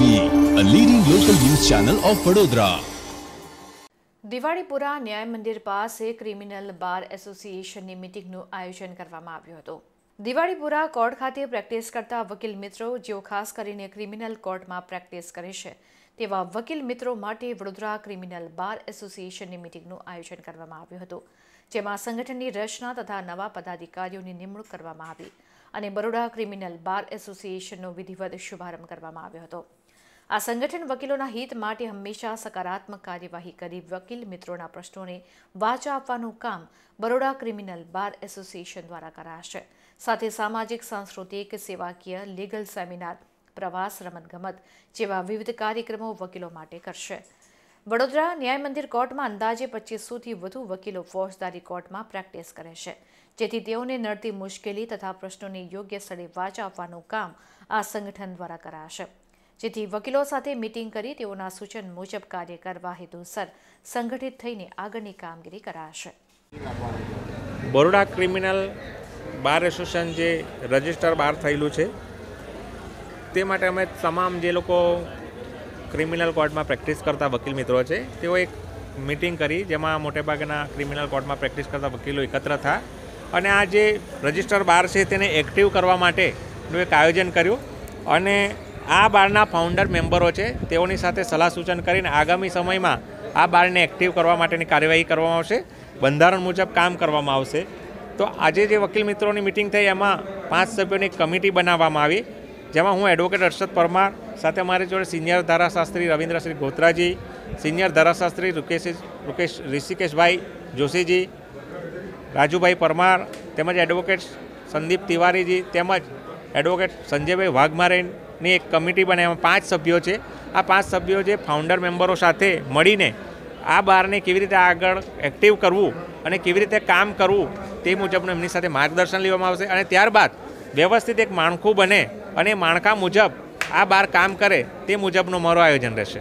દિવાળીપુરા ન્યાય મંદિર પાસે ક્રિમિનલ બાર એસોસિએશનની મિટિંગનું આયોજન કરવામાં આવ્યું હતું દિવાળીપુરા કોર્ટ ખાતે પ્રેક્ટિસ કરતા વકીલ મિત્રો જેઓ ખાસ કરીને ક્રિમિનલ કોર્ટમાં પ્રેક્ટિસ કરે છે તેવા વકીલ મિત્રો માટે વડોદરા ક્રિમિનલ બાર એસોસિએશનની મિટિંગનું આયોજન કરવામાં આવ્યું હતું જેમાં સંગઠનની રચના તથા નવા પદાધિકારીઓની નિમણૂક કરવામાં આવી અને બરોડા ક્રિમિનલ બાર એસોસિએશનનો વિધિવત શુભારંભ કરવામાં આવ્યો હતો આ સંગઠન વકીલોના હિત માટે હંમેશા સકારાત્મક કાર્યવાહી કરી વકીલ મિત્રોના પ્રશ્નોને વાચા આપવાનું કામ બરોડા ક્રિમિનલ બાર એસોસિએશન દ્વારા કરાશે સાથે સામાજિક સાંસ્કૃતિક સેવાકીય લીગલ સેમિનાર પ્રવાસ રમતગમત જેવા વિવિધ કાર્યક્રમો વકીલો માટે કરશે વડોદરા ન્યાય મંદિર કોર્ટમાં અંદાજે પચીસોથી વધુ વકીલો ફોજદારી કોર્ટમાં પ્રેક્ટિસ કરે છે જેથી તેઓને નડતી મુશ્કેલી તથા પ્રશ્નોને યોગ્ય સ્થળે વાચા આપવાનું કામ આ સંગઠન દ્વારા કરાશે જેથી વકીલો સાથે મિટિંગ કરી તેઓના સૂચન મુજબ કાર્ય કરવા હેતુસર સંગઠિત થઈને આગળની કામગીરી કરાશે બરોડા ક્રિમિનલ બાર એસોસિએશન જે રજિસ્ટર બહાર થયેલું છે તે માટે અમે તમામ જે લોકો ક્રિમિનલ કોર્ટમાં પ્રેક્ટિસ કરતા વકીલ મિત્રો છે તેઓ એક મિટિંગ કરી જેમાં મોટેભાગના ક્રિમિનલ કોર્ટમાં પ્રેક્ટિસ કરતા વકીલો એકત્ર થયા અને આ જે રજિસ્ટર બાર છે તેને એક્ટિવ કરવા માટેનું એક આયોજન કર્યું અને આ બારના ફાઉન્ડર મેમ્બરો છે તેઓની સાથે સલાહ સૂચન કરીને આગામી સમયમાં આ બારને એક્ટિવ કરવા માટેની કાર્યવાહી કરવામાં આવશે બંધારણ મુજબ કામ કરવામાં આવશે તો આજે જે વકીલ મિત્રોની મિટિંગ થઈ એમાં પાંચ સભ્યોની કમિટી બનાવવામાં આવી જેમાં હું એડવોકેટ હર્ષદ પરમાર સાથે મારી જોડે સિનિયર ધારાશાસ્ત્રી રવિન્દ્રસિંહ ગોત્રાજી સિનિયર ધારાશાસ્ત્રી રૂકેશ રૂકેશ ઋષિકેશભાઈ જોશીજી રાજુભાઈ પરમાર તેમજ એડવોકેટ સંદીપ તિવારીજી તેમજ એડવોકેટ સંજયભાઈ વાઘમારેન ની એક કમિટી બને એમાં પાંચ સભ્યો છે આ પાંચ સભ્યો જે ફાઉન્ડર મેમ્બરો સાથે મળીને આ બારને કેવી રીતે આગળ એક્ટિવ કરવું અને કેવી રીતે કામ કરવું તે મુજબનું એમની સાથે માર્ગદર્શન લેવામાં આવશે અને ત્યારબાદ વ્યવસ્થિત એક માળખું બને અને માળખા મુજબ આ બાર કામ કરે તે મુજબનું મારો આયોજન રહેશે